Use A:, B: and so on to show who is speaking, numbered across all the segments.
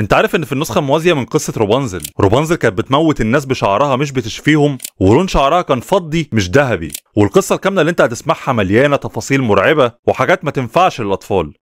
A: انت عارف ان في النسخه الموازيه من قصه روبانزل روبانزل كانت بتموت الناس بشعرها مش بتشفيهم ولون شعرها كان فضي مش ذهبي والقصه الكامله اللي انت هتسمعها مليانه تفاصيل مرعبه وحاجات ما تنفعش للاطفال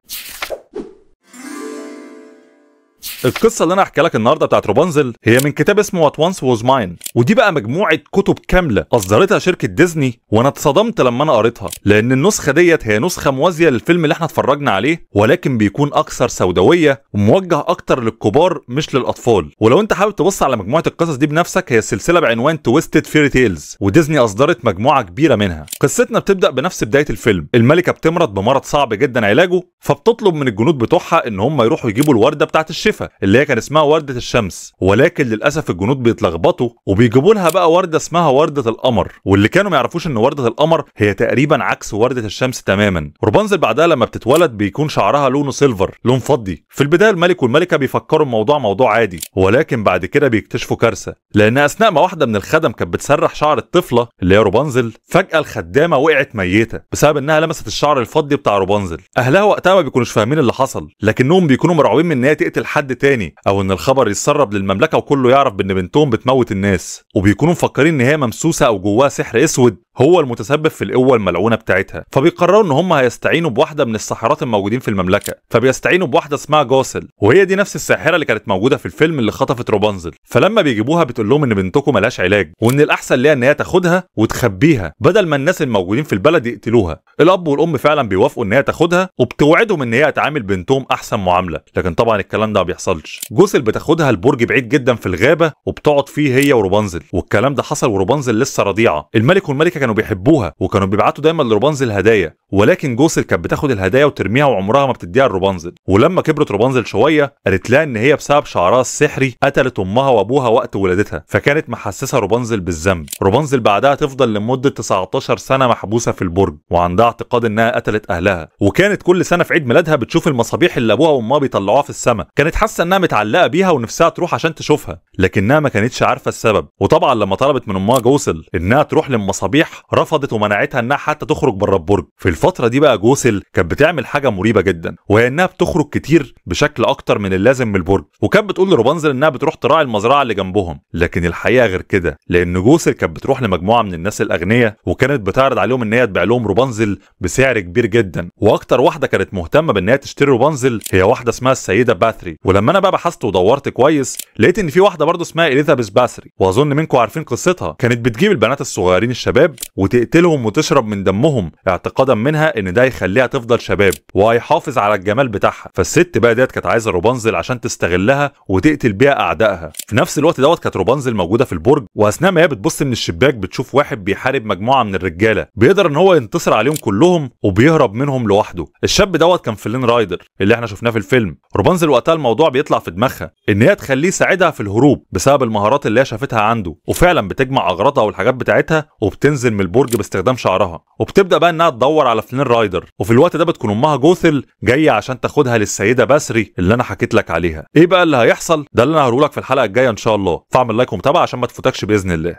A: القصة اللي أنا هحكي لك النهاردة بتاعت روبانزل هي من كتاب اسمه وات وانس Was ماين ودي بقى مجموعة كتب كاملة أصدرتها شركة ديزني وأنا اتصدمت لما أنا قريتها لأن النسخة ديت هي نسخة موازية للفيلم اللي احنا اتفرجنا عليه ولكن بيكون أكثر سوداوية وموجه أكتر للكبار مش للأطفال ولو أنت حابب تبص على مجموعة القصص دي بنفسك هي السلسلة بعنوان تويستد فيري تيلز وديزني أصدرت مجموعة كبيرة منها قصتنا بتبدأ بنفس بداية الفيلم الملكة بتمرض بمرض صعب جدا علاجه فبتطلب من الجنود بتوعها إن هم يروحوا يجيبوا الوردة بتاعت الشفا اللي هي كان اسمها وردة الشمس ولكن للأسف الجنود بيتلخبطوا وبيجيبوا لها بقى وردة اسمها وردة القمر واللي كانوا ما يعرفوش ان وردة القمر هي تقريبا عكس وردة الشمس تماما روبنزل بعدها لما بتتولد بيكون شعرها لونه سيلفر لون فضي في البداية الملك والملكة بيفكروا الموضوع موضوع عادي ولكن بعد كده بيكتشفوا كارثة لأن أثناء ما واحدة من الخدم كانت بتسرح شعر الطفلة اللي هي روبانزل فجأة الخدامة وقعت ميتة بسبب إنها لمست الشعر الفضي بتاع روبانزل أهلها وقتها ما بيكونوش فاهمين اللي حصل لكنهم بيكونوا مرعوبين من إن هي تقتل حد تاني او ان الخبر يتسرب للمملكه وكله يعرف بان بنتهم بتموت الناس وبيكونوا مفكرين ان هي ممسوسه او جواها سحر اسود هو المتسبب في القوه الملعونه بتاعتها فبيقرروا ان هم هيستعينوا بواحده من الساحرات الموجودين في المملكه فبيستعينوا بواحده اسمها جوسل وهي دي نفس الساحره اللي كانت موجوده في الفيلم اللي خطفت روبانزل فلما بيجيبوها بتقول لهم ان بنتكم ملهاش علاج وان الاحسن ليها ان هي تاخدها وتخبيها بدل ما الناس الموجودين في البلد يقتلوها الاب والام فعلا بيوافقوا ان هي تاخدها وبتوعدهم ان هي هتعامل بنتهم احسن معامله لكن طبعا الكلام ده ما بيحصلش جوسل بتاخدها لبرج بعيد جدا في الغابه وبتقعد فيه هي وروبانزل والكلام ده حصل وروبانزل لسه رضيعه الملك والملكه كانوا بيحبوها وكانوا بيبعتوا دايما لروبانزل هدايا ولكن جوسل كانت بتاخد الهدايا وترميها وعمرها ما بتديها لروبانزل ولما كبرت روبانزل شويه قالت لها ان هي بسبب شعرها السحري قتلت امها وابوها وقت ولادتها فكانت محسسه روبانزل بالذنب روبانزل بعدها تفضل لمده 19 سنه محبوسه في البرج وعندها اعتقاد انها قتلت اهلها وكانت كل سنه في عيد ميلادها بتشوف المصابيح اللي ابوها وامها بيطلعوها في السماء كانت حاسه انها متعلقه بيها ونفسها تروح عشان تشوفها لكنها ما كانتش عارفه السبب وطبعا لما طلبت من امها جوسل انها تروح للمصابيح رفضت ومنعتها انها حتى تخرج بره البرج في الفتره دي بقى جوسل كانت بتعمل حاجه مريبه جدا وهي انها بتخرج كتير بشكل اكتر من اللازم من البرج وكانت بتقول لروبانزل انها بتروح تراعي المزرعه اللي جنبهم لكن الحقيقه غير كده لان جوسل كانت بتروح لمجموعه من الناس الاغنياء وكانت بتعرض عليهم ان هي تبيع لهم روبانزل بسعر كبير جدا واكتر واحده كانت مهتمه بان هي تشتري روبانزل هي واحده اسمها السيده باثري ولما انا بقى بحثت ودورت كويس لقيت ان في واحده برضه اسمها اليزابيث باثري واظن منكم عارفين قصتها كانت بتجيب البنات الصغيرين الشباب وتقتلهم وتشرب من دمهم اعتقادا منها ان ده يخليها تفضل شباب وهيحافظ على الجمال بتاعها فالست بقى ديت كانت عايزه روبانزل عشان تستغلها وتقتل بيها اعدائها في نفس الوقت دوت كانت روبانزل موجوده في البرج واثناء ما هي بتبص من الشباك بتشوف واحد بيحارب مجموعه من الرجاله بيقدر ان هو ينتصر عليهم كلهم وبيهرب منهم لوحده الشاب دوت كان فلين رايدر اللي احنا شفناه في الفيلم روبانزل وقتها الموضوع بيطلع في دماغها ان هي تخليه يساعدها في الهروب بسبب المهارات اللي هي شافتها عنده وفعلا بتجمع اغراضها والحاجات بتاعتها وبتنزل جوثل من البرج باستخدام شعرها وبتبدا بقى انها تدور على فلين رايدر وفي الوقت ده بتكون امها جوثل جايه عشان تاخدها للسيده بسري اللي انا حكيت لك عليها ايه بقى اللي هيحصل ده اللي انا هقوله لك في الحلقه الجايه ان شاء الله فاعمل لايك ومتابعه عشان ما تفوتكش باذن الله